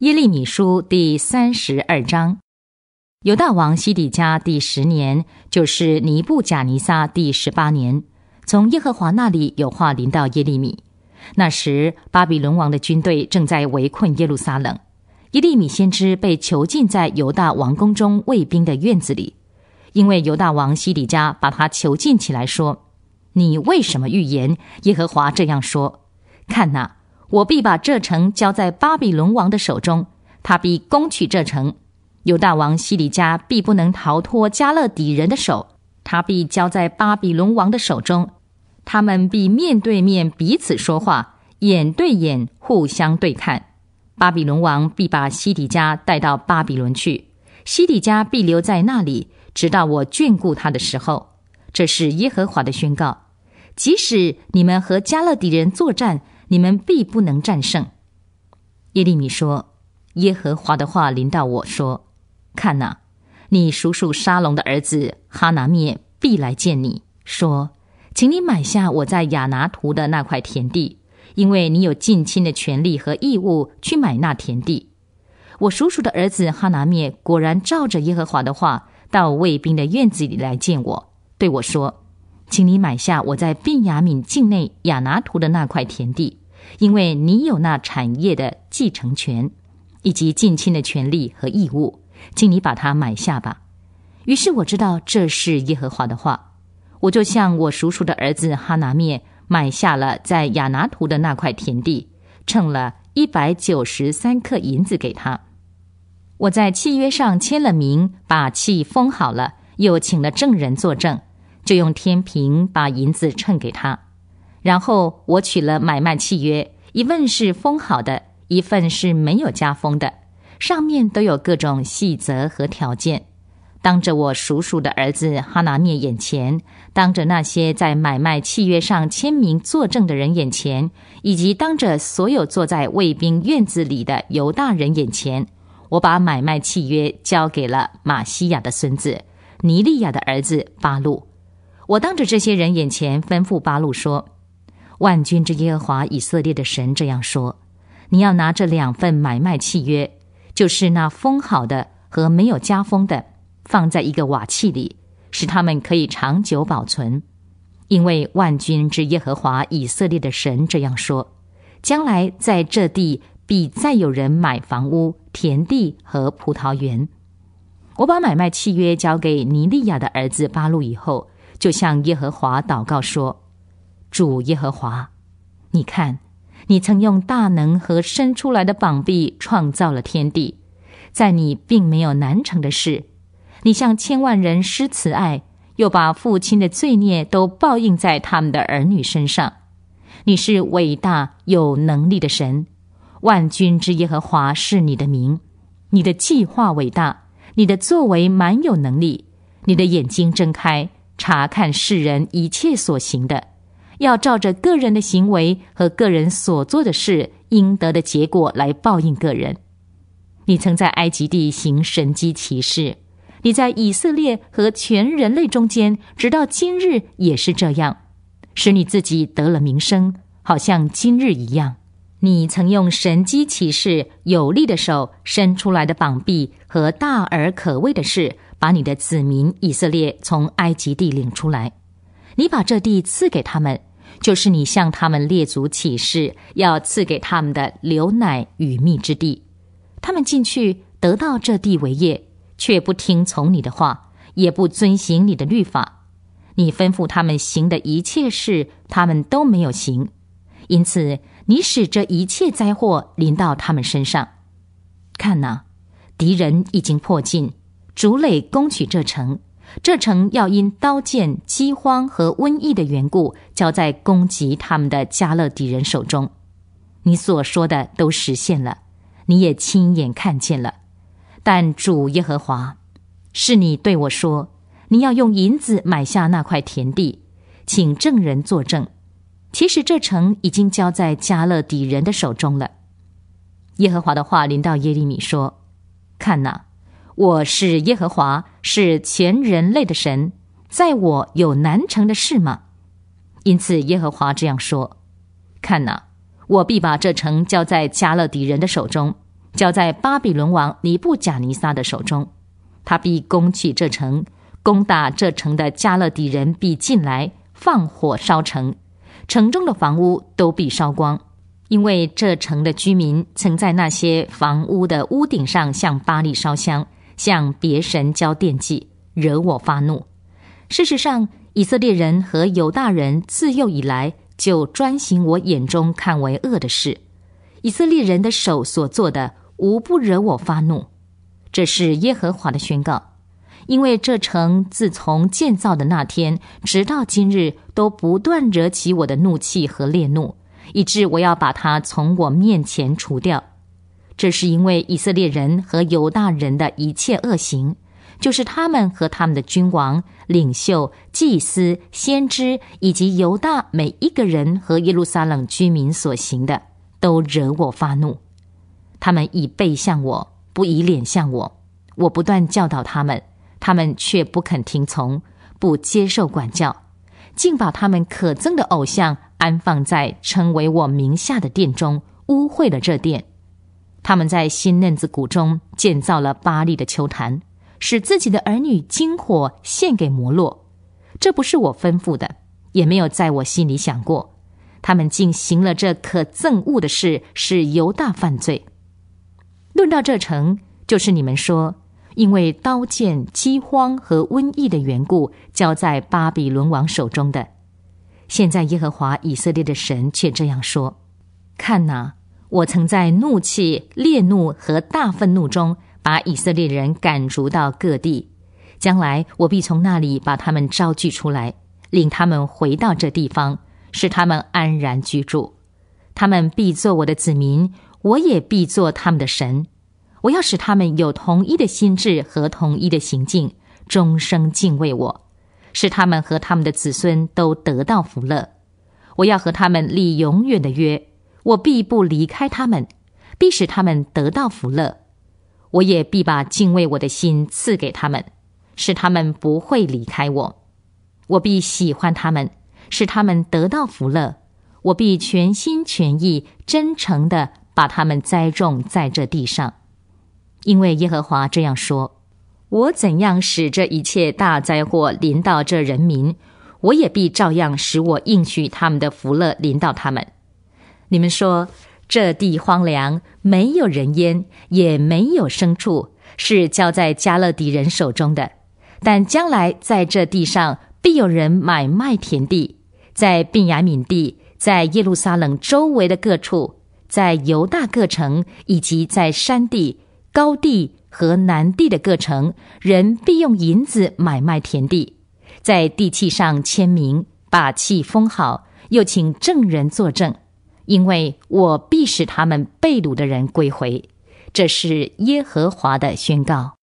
耶利米书第三十二章，犹大王西底家第十年，就是尼布贾尼撒第十八年，从耶和华那里有话临到耶利米。那时，巴比伦王的军队正在围困耶路撒冷。耶利米先知被囚禁在犹大王宫中卫兵的院子里，因为犹大王西底家把他囚禁起来，说：“你为什么预言？耶和华这样说，看哪。”我必把这城交在巴比伦王的手中，他必攻取这城。犹大王西底家必不能逃脱加勒底人的手，他必交在巴比伦王的手中。他们必面对面彼此说话，眼对眼互相对看。巴比伦王必把西底家带到巴比伦去，西底家必留在那里，直到我眷顾他的时候。这是耶和华的宣告。即使你们和加勒底人作战。你们必不能战胜。”耶利米说，“耶和华的话临到我说：‘看呐，你叔叔沙龙的儿子哈拿灭必来见你说，请你买下我在亚拿图的那块田地，因为你有近亲的权利和义务去买那田地。’我叔叔的儿子哈拿灭果然照着耶和华的话，到卫兵的院子里来见我对我说。”请你买下我在便雅敏境内亚拿图的那块田地，因为你有那产业的继承权，以及近亲的权利和义务，请你把它买下吧。于是我知道这是耶和华的话，我就向我叔叔的儿子哈拿灭买下了在亚拿图的那块田地，称了一百九十三克银子给他。我在契约上签了名，把契封好了，又请了证人作证。就用天平把银子称给他，然后我取了买卖契约，一份是封好的，一份是没有加封的，上面都有各种细则和条件。当着我叔叔的儿子哈拿涅眼前，当着那些在买卖契约上签名作证的人眼前，以及当着所有坐在卫兵院子里的犹大人眼前，我把买卖契约交给了玛西亚的孙子尼利亚的儿子巴路。我当着这些人眼前吩咐八路说：“万军之耶和华以色列的神这样说：你要拿这两份买卖契约，就是那封好的和没有加封的，放在一个瓦器里，使他们可以长久保存。因为万军之耶和华以色列的神这样说：将来在这地必再有人买房屋、田地和葡萄园。”我把买卖契约交给尼利亚的儿子巴路以后。就向耶和华祷告说：“主耶和华，你看，你曾用大能和伸出来的膀臂创造了天地，在你并没有难成的事。你向千万人施慈爱，又把父亲的罪孽都报应在他们的儿女身上。你是伟大有能力的神，万军之耶和华是你的名。你的计划伟大，你的作为蛮有能力。你的眼睛睁开。”查看世人一切所行的，要照着个人的行为和个人所做的事应得的结果来报应个人。你曾在埃及地行神迹奇事，你在以色列和全人类中间，直到今日也是这样，使你自己得了名声，好像今日一样。你曾用神迹奇事有力的手伸出来的膀臂和大而可畏的事。把你的子民以色列从埃及地领出来，你把这地赐给他们，就是你向他们列祖起誓要赐给他们的流奶与蜜之地。他们进去得到这地为业，却不听从你的话，也不遵行你的律法。你吩咐他们行的一切事，他们都没有行，因此你使这一切灾祸临到他们身上。看哪，敌人已经迫近。逐类攻取这城，这城要因刀剑、饥荒和瘟疫的缘故，交在攻击他们的加勒底人手中。你所说的都实现了，你也亲眼看见了。但主耶和华，是你对我说，你要用银子买下那块田地，请证人作证。其实这城已经交在加勒底人的手中了。耶和华的话临到耶利米说：“看哪。”我是耶和华，是全人类的神，在我有难成的事吗？因此耶和华这样说：“看哪，我必把这城交在加勒底人的手中，交在巴比伦王尼布贾尼撒的手中。他必攻取这城，攻打这城的加勒底人必进来放火烧城，城中的房屋都必烧光，因为这城的居民曾在那些房屋的屋顶上向巴黎烧香。”向别神交惦祭，惹我发怒。事实上，以色列人和犹大人自幼以来就专行我眼中看为恶的事。以色列人的手所做的，无不惹我发怒。这是耶和华的宣告，因为这城自从建造的那天直到今日，都不断惹起我的怒气和烈怒，以致我要把它从我面前除掉。这是因为以色列人和犹大人的一切恶行，就是他们和他们的君王、领袖、祭司、先知，以及犹大每一个人和耶路撒冷居民所行的，都惹我发怒。他们以背向我，不以脸向我。我不断教导他们，他们却不肯听从，不接受管教，竟把他们可憎的偶像安放在称为我名下的殿中，污秽了这殿。他们在新嫩子谷中建造了巴黎的球坛，使自己的儿女金火献给摩洛。这不是我吩咐的，也没有在我心里想过。他们竟行了这可憎恶的事，使犹大犯罪。论到这城，就是你们说因为刀剑、饥荒和瘟疫的缘故交在巴比伦王手中的，现在耶和华以色列的神却这样说：看哪！我曾在怒气、烈怒和大愤怒中把以色列人赶逐到各地，将来我必从那里把他们招聚出来，领他们回到这地方，使他们安然居住。他们必做我的子民，我也必做他们的神。我要使他们有统一的心智和统一的行径，终生敬畏我，使他们和他们的子孙都得到福乐。我要和他们立永远的约。我必不离开他们，必使他们得到福乐。我也必把敬畏我的心赐给他们，使他们不会离开我。我必喜欢他们，使他们得到福乐。我必全心全意、真诚地把他们栽种在这地上，因为耶和华这样说：我怎样使这一切大灾祸临到这人民，我也必照样使我应许他们的福乐临到他们。你们说，这地荒凉，没有人烟，也没有牲畜，是交在加勒底人手中的。但将来在这地上，必有人买卖田地，在并亚敏地，在耶路撒冷周围的各处，在犹大各城，以及在山地、高地和南地的各城，人必用银子买卖田地，在地契上签名，把契封好，又请证人作证。因为我必使他们被掳的人归回，这是耶和华的宣告。